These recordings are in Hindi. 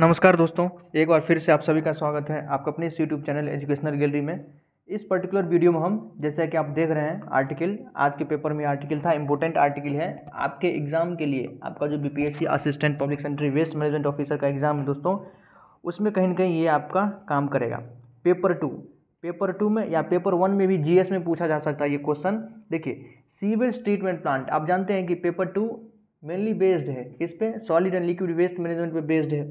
नमस्कार दोस्तों एक बार फिर से आप सभी का स्वागत है आपका अपने इस यूट्यूब चैनल एजुकेशनल गैलरी में इस पर्टिकुलर वीडियो में हम जैसा कि आप देख रहे हैं आर्टिकल आज के पेपर में आर्टिकल था इंपॉर्टेंट आर्टिकल है आपके एग्ज़ाम के लिए आपका जो BPSC assistant public sanitary waste management officer का एग्ज़ाम है दोस्तों उसमें कहीं ना कहीं ये आपका काम करेगा पेपर टू पेपर टू में या पेपर वन में भी जी में पूछा जा सकता है ये क्वेश्चन देखिए सीवेज ट्रीटमेंट प्लांट आप जानते हैं कि पेपर टू मेनली बेस्ड है इस पर solid and liquid waste management पे बेस्ड है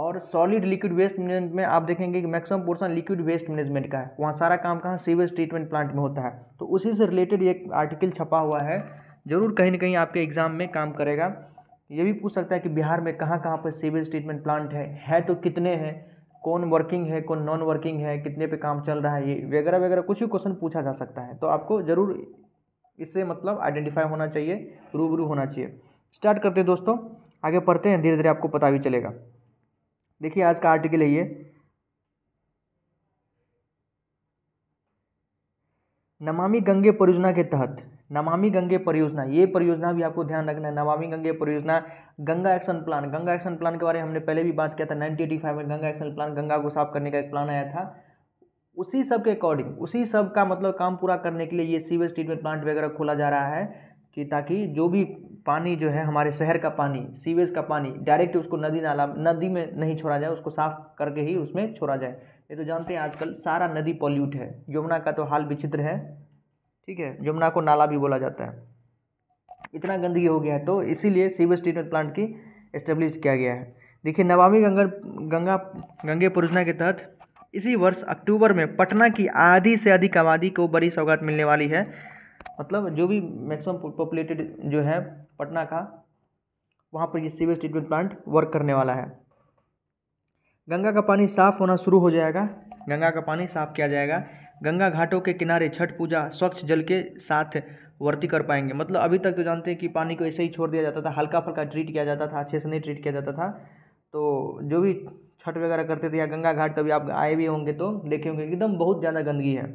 और सॉलिड लिक्विड वेस्ट मैनेजमेंट में आप देखेंगे कि maximum portion liquid waste management का है वहाँ सारा काम कहाँ सीवेज ट्रीटमेंट प्लांट में होता है तो उसी से रिलेटेड एक आर्टिकल छपा हुआ है ज़रूर कहीं ना कहीं आपके एग्ज़ाम में काम करेगा ये भी पूछ सकता है कि बिहार में कहाँ कहाँ पर सीवेज ट्रीटमेंट प्लांट है है तो कितने हैं कौन वर्किंग है कौन नॉन वर्किंग है कितने पे काम चल रहा है ये वगैरह वगैरह कुछ भी क्वेश्चन पूछा जा सकता है तो आपको ज़रूर इससे मतलब आइडेंटिफाई होना चाहिए रूबरू होना चाहिए स्टार्ट करते हैं दोस्तों आगे पढ़ते हैं धीरे धीरे आपको पता भी चलेगा देखिए आज का आर्टिकल है ये नमामि गंगे परियोजना के तहत नमामि गंगे परियोजना ये परियोजना भी आपको ध्यान रखना है नमामि गंगे परियोजना Ganga action plan Ganga action plan के बारे में हमने पहले भी बात किया था नाइनटीन एटी फाइव में गंगा एक्शन प्लान गंगा को साफ करने का एक प्लान आया था उसी सब के अकॉर्डिंग उसी सब का मतलब काम पूरा करने के लिए ये सीवेज ट्रीटमेंट प्लांट वगैरह खोला जा रहा है कि ताकि जो भी पानी जो है हमारे शहर का पानी सीवेज का पानी डायरेक्ट उसको नदी नाला नदी में नहीं छोड़ा जाए उसको साफ करके ही उसमें छोड़ा जाए ये तो जानते हैं आजकल सारा नदी पॉल्यूट है यमुना का तो हाल विचित्र है ठीक है यमुना को नाला भी बोला जाता है इतना गंदगी हो गया है तो इसीलिए सीवेज ट्रीटमेंट प्लांट की इस्टेब्लिश किया गया है देखिए नवामी गंगा गंगा गंगे परियोजना के तहत इसी वर्ष अक्टूबर में पटना की आधी से अधिक आबादी को बड़ी सौगात मिलने वाली है मतलब जो भी मैक्सिमम पॉपुलेटेड जो है पटना का वहाँ पर ये सीवेज ट्रीटमेंट प्लांट वर्क करने वाला है गंगा का पानी साफ होना शुरू हो जाएगा गंगा का पानी साफ किया जाएगा गंगा घाटों के किनारे छठ पूजा स्वच्छ जल के साथ वर्ती कर पाएंगे मतलब अभी तक तो जानते हैं कि पानी को ऐसे ही छोड़ दिया जाता था हल्का फुल्का ट्रीट किया जाता था अच्छे से नहीं ट्रीट किया जाता था तो जो भी छठ वगैरह करते थे या गंगा घाट कभी आप आए भी होंगे तो देखे होंगे एकदम बहुत ज़्यादा गंदगी है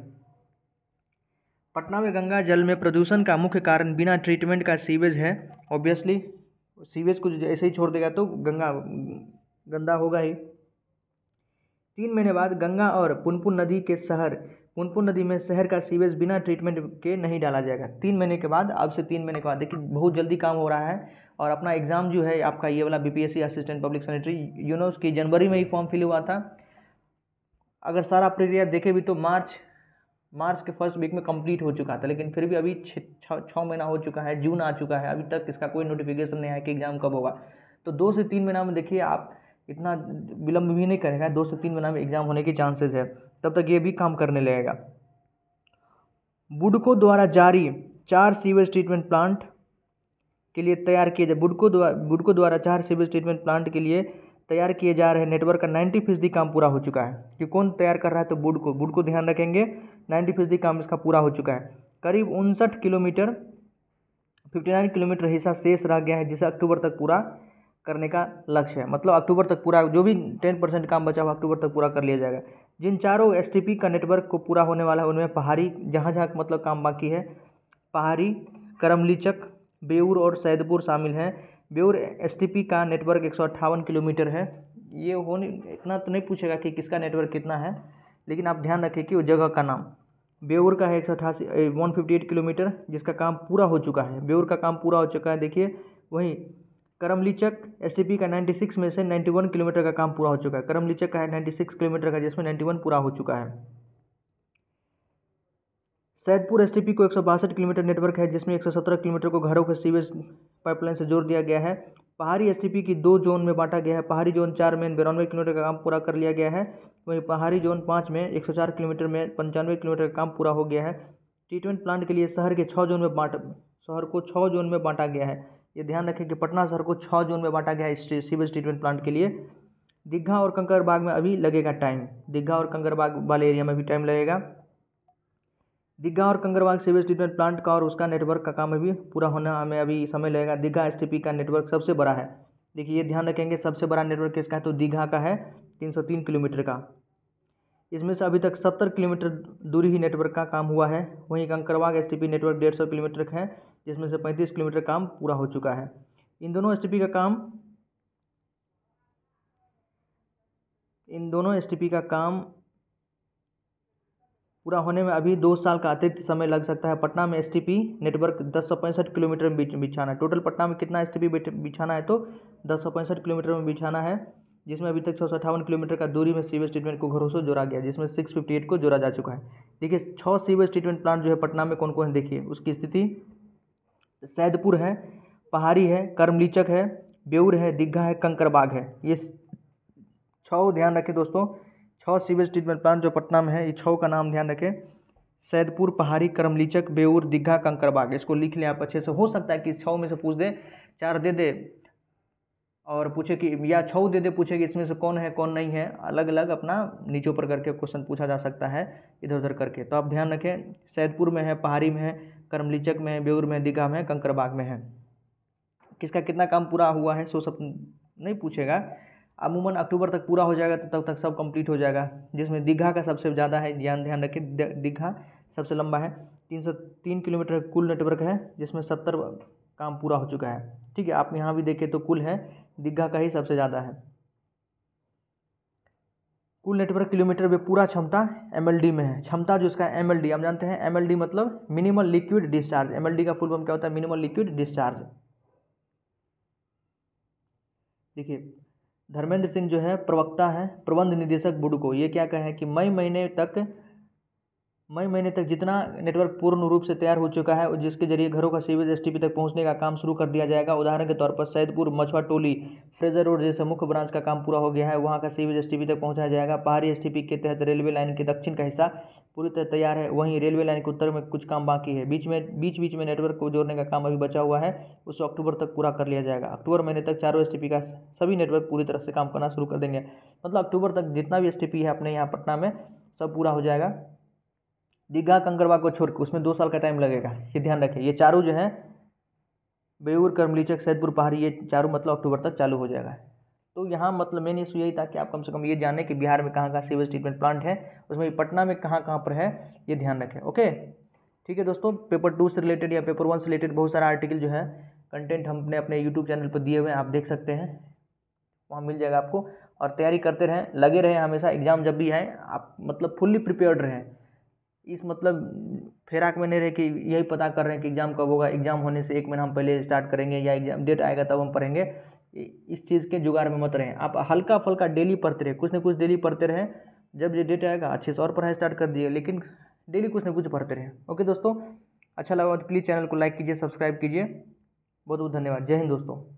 पटना में गंगा जल में प्रदूषण का मुख्य कारण बिना ट्रीटमेंट का सीवेज है ऑब्वियसली सीवेज को ऐसे ही छोड़ देगा तो गंगा गंदा होगा ही तीन महीने बाद गंगा और पुनपुन नदी के शहर पुनपुन नदी में शहर का सीवेज बिना ट्रीटमेंट के नहीं डाला जाएगा तीन महीने के बाद अब से तीन महीने के बाद देखिए बहुत जल्दी काम हो रहा है और अपना एग्ज़ाम जो है आपका ये वाला BPSC assistant public sanitary you know की जनवरी में ही फॉर्म फिल हुआ था अगर सारा प्रक्रिया देखे भी तो मार्च मार्च के फर्स्ट वीक में कंप्लीट हो चुका था लेकिन फिर भी अभी छः महीना हो चुका है जून आ चुका है अभी तक इसका कोई नोटिफिकेशन नहीं आया कि एग्ज़ाम कब होगा तो दो से तीन महीना में देखिए आप इतना विलम्ब भी नहीं करेगा दो से तीन महीना में एग्ज़ाम होने के चांसेस है तब तक ये भी काम करने लगेगा बुडको द्वारा जारी चार सीवेज ट्रीटमेंट प्लांट के लिए तैयार किए जाए बुडको द्वारा बुडको द्वारा चार सीवेज ट्रीटमेंट प्लांट के लिए तैयार किए जा रहे नेटवर्क का नाइन्टी फीसदी काम पूरा हो चुका है कि कौन तैयार कर रहा है तो बुड को बुड को ध्यान रखेंगे नाइन्टी फीसदी काम इसका पूरा हो चुका है करीब उनसठ किलोमीटर फिफ्टी नाइन किलोमीटर हिस्सा शेष रह गया है जिसे अक्टूबर तक पूरा करने का लक्ष्य है मतलब अक्टूबर तक पूरा जो भी टेन परसेंट काम बचा हुआ अक्टूबर तक पूरा कर लिया जाएगा जिन चारों एस का नेटवर्क को पूरा होने वाला है उनमें पहाड़ी जहाँ जहाँ मतलब काम बाकी है पहाड़ी करमलीचक बेऊर और सैदपुर शामिल हैं बेऊर एस का नेटवर्क एक किलोमीटर है ये होने इतना तो नहीं पूछेगा कि किसका नेटवर्क कितना है लेकिन आप ध्यान रखें कि उस जगह का नाम बेऊर का है एक सौ अठासी वन फिफ्टी एट किलोमीटर जिसका काम पूरा हो चुका है बेऊर का काम पूरा हो चुका है देखिए वहीं करमलीचक एस का 96 में से 91 किलोमीटर का काम पूरा हो चुका है करमलीचक का है 96 किलोमीटर का जिसमें 91 पूरा हो चुका है सैदपुर एस को एक किलोमीटर नेटवर्क है जिसमें एक किलोमीटर को घरों के सीवेज पाइपलाइन से जोड़ दिया गया है पहाड़ी एस की दो जोन में बांटा गया है पहाड़ी जोन चार में बिरानवे किलोमीटर का काम पूरा कर लिया गया है वहीं पहाड़ी जोन पाँच में 104 किलोमीटर में पंचानवे किलोमीटर का काम पूरा हो गया है ट्रीटमेंट प्लांट के लिए शहर के छः जोन में बांट शहर को छः जोन में बांटा गया है ये ध्यान रखें कि पटना शहर को छः जोन में बांटा गया है सीवेज ट्रीटमेंट प्लांट के लिए दीघा और कंकड़बाग में अभी लगेगा टाइम दिघा और कंकरबाग वाले एरिया में भी टाइम लगेगा दिग्गा और कंगरवाग सीवेज ट्रीटमेंट प्लांट का और उसका नेटवर्क का काम अभी पूरा होना हमें अभी समय लगेगा दिग्गा एस का नेटवर्क सबसे बड़ा है देखिए ये ध्यान रखेंगे सबसे बड़ा नेटवर्क किसका है तो दीघा का है 303 किलोमीटर का इसमें से अभी तक 70 किलोमीटर दूरी ही नेटवर्क का काम हुआ है वहीं कंकरवाग एस नेटवर्क सौ किलोमीटर का है जिसमें से 35 किलोमीटर काम पूरा हो चुका है इन दोनों एस का काम इन दोनों एस का काम पूरा होने में अभी दो साल का अतिरिक्त समय लग सकता है पटना में एस नेटवर्क दस सौ पैंसठ किलोमीटर में बिछाना है टोटल पटना में कितना एस बिछाना है तो दस सौ पैंसठ किलोमीटर में बिछाना है जिसमें अभी तक छः सौ अठावन किलोमीटर का दूरी में सीवेज ट्रीटमेंट को घरों से जोड़ा गया जिसमें सिक्स फिफ्टी एट को जोड़ा जा चुका है देखिए छः सीवेज ट्रीटमेंट प्लांट जो है पटना में कौन कौन है देखिए उसकी स्थिति सैदपुर है पहाड़ी है कर्मलीचक है बेउर है दिग्घा है कंकरबाग है ये छः ध्यान रखें दोस्तों छः सीवेज ट्रीटमेंट प्लांट जो पटना में है ये छः का नाम ध्यान रखें सैदपुर पहाड़ी करमलीचक बेऊर दिग्घा कंकरबाग इसको लिख लें आप अच्छे से हो सकता है कि छः में से पूछ दें चार दे दे और पूछे कि या छः दे दे पूछे कि इसमें से कौन है कौन नहीं है अलग अलग अपना नीचे ऊपर करके क्वेश्चन पूछा जा सकता है इधर उधर करके तो आप ध्यान रखें सैदपुर में है पहाड़ी में है करमलीचक में है बेऊर में दीघा में कंकरबाग में है किसका कितना काम पूरा हुआ है सो सब नहीं पूछेगा अमूमन अक्टूबर तक पूरा हो जाएगा तो तब तक सब कंप्लीट हो जाएगा जिसमें दीघा का सबसे ज़्यादा है ध्यान ध्यान रखें दीघा सबसे लंबा है तीन सौ तीन किलोमीटर कुल नेटवर्क है जिसमें सत्तर काम पूरा हो चुका है ठीक है आप यहाँ भी देखें तो कुल है दीघा का ही सबसे ज़्यादा है कुल नेटवर्क किलोमीटर में पूरा क्षमता एम में है क्षमता जो इसका एम हम जानते हैं एम मतलब मिनिमल लिक्विड डिस्चार्ज एम का फुल फॉर्म क्या होता है मिनिमल लिक्विड डिस्चार्ज देखिए धर्मेंद्र सिंह जो है प्रवक्ता है प्रबंध निदेशक बुड को ये क्या कहें कि मई महीने तक मई महीने तक जितना नेटवर्क पूर्ण रूप से तैयार हो चुका है जिसके जरिए घरों का सीवेज एस तक पहुंचने का काम शुरू कर दिया जाएगा उदाहरण के तौर पर सैदपुर मछुआ टोली फ्रेजर रोड जैसे मुख्य ब्रांच का काम पूरा हो गया है वहां का सीवेज एस तक पहुंचाया जाएगा पहाड़ी एस के तहत रेलवे लाइन के दक्षिण का हिस्सा पूरी तरह तैयार है वहीं रेलवे लाइन के उत्तर में कुछ काम बाकी है बीच में बीच बीच में नेटवर्क को जोड़ने का काम अभी बचा हुआ है उसे अक्टूबर तक पूरा कर लिया जाएगा अक्टूबर महीने तक चारों एस का सभी नेटवर्क पूरी तरह से काम करना शुरू कर देंगे मतलब अक्टूबर तक जितना भी एस है अपने यहाँ पटना में सब पूरा हो जाएगा दीघा कंकरवा को छोड़कर उसमें दो साल का टाइम लगेगा ये ध्यान रखें ये चारों जो है बेऊर करमलीचक सैदपुर पहाड़ी ये चारों मतलब अक्टूबर तक चालू हो जाएगा तो यहाँ मतलब मेन इशू यही था कि आप कम से कम ये जाने कि बिहार में कहाँ कहाँ सीवेज ट्रीटमेंट प्लांट है उसमें पटना में कहाँ कहाँ पर है ये ध्यान रखें ओके ठीक है दोस्तों पेपर टू से रिलेटेड या पेपर वन से रिलेटेड बहुत सारा आर्टिकल जो है कंटेंट हमने अपने यूट्यूब चैनल पर दिए हुए हैं आप देख सकते हैं वहाँ मिल जाएगा आपको और तैयारी करते रहें लगे रहें हमेशा एग्ज़ाम जब भी आए आप मतलब फुल्ली प्रिपेयर्ड रहें इस मतलब फिराक में नहीं रहे कि यही पता कर रहे हैं कि एग्ज़ाम कब होगा एग्ज़ाम होने से एक महीना हम पहले स्टार्ट करेंगे या एग्ज़ाम डेट आएगा तब हम पढ़ेंगे इस चीज़ के जुगाड़ में मत रहें आप हल्का फुल्का डेली पढ़ते रहे कुछ ना कुछ डेली पढ़ते रहें जब ये डेट आएगा अच्छे से और पढ़ाई स्टार्ट कर दिए लेकिन डेली कुछ ना कुछ पढ़ते रहें ओके दोस्तों अच्छा लगा तो प्लीज़ चैनल को लाइक कीजिए सब्सक्राइब कीजिए बहुत बहुत धन्यवाद जय हिंद दोस्तों